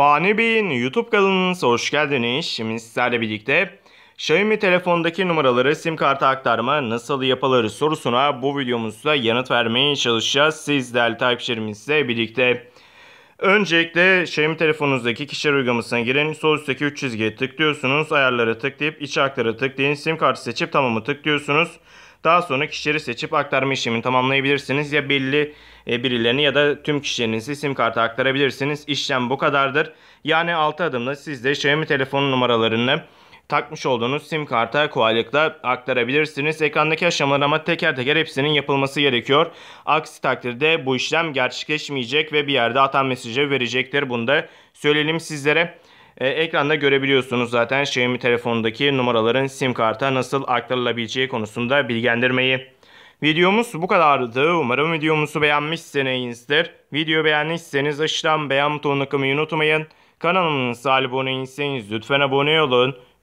Fani Bey'in YouTube kanalınıza hoş geldiniz. Şimdi sizlerle birlikte Xiaomi telefondaki numaraları sim kartı aktarma nasıl yapılır sorusuna bu videomuzda yanıt vermeye çalışacağız. Siz değerli takipçilerimizle birlikte. Öncelikle Xiaomi telefonunuzdaki kişiler uygulamasına girin. Sol üstteki 3 çizgiye tıklıyorsunuz. Ayarlara tıklayıp iç aktarı tıklayın. Sim kartı seçip tamamı tıklıyorsunuz. Daha sonra kişileri seçip aktarma işlemini tamamlayabilirsiniz. Ya belli e, birilerini ya da tüm kişilerinizi sim kartı aktarabilirsiniz. İşlem bu kadardır. Yani 6 adımda siz de Xiaomi telefon numaralarını takmış olduğunuz sim karta kolaylıkla aktarabilirsiniz. Ekrandaki aşamalar ama teker teker hepsinin yapılması gerekiyor. Aksi takdirde bu işlem gerçekleşmeyecek ve bir yerde hata mesajı verecektir. Bunu da söyleyelim sizlere. E, ekranda görebiliyorsunuz zaten Xiaomi telefonundaki numaraların sim karta nasıl aktarılabileceği konusunda bilgilendirmeyi. Videomuz bu kadardı. Umarım videomuzu beğenmişsinizdir. Video beğenmişseniz aşağıdan beğen butonuna kılmayı unutmayın. Kanalımıza abone değilseniz lütfen abone olun.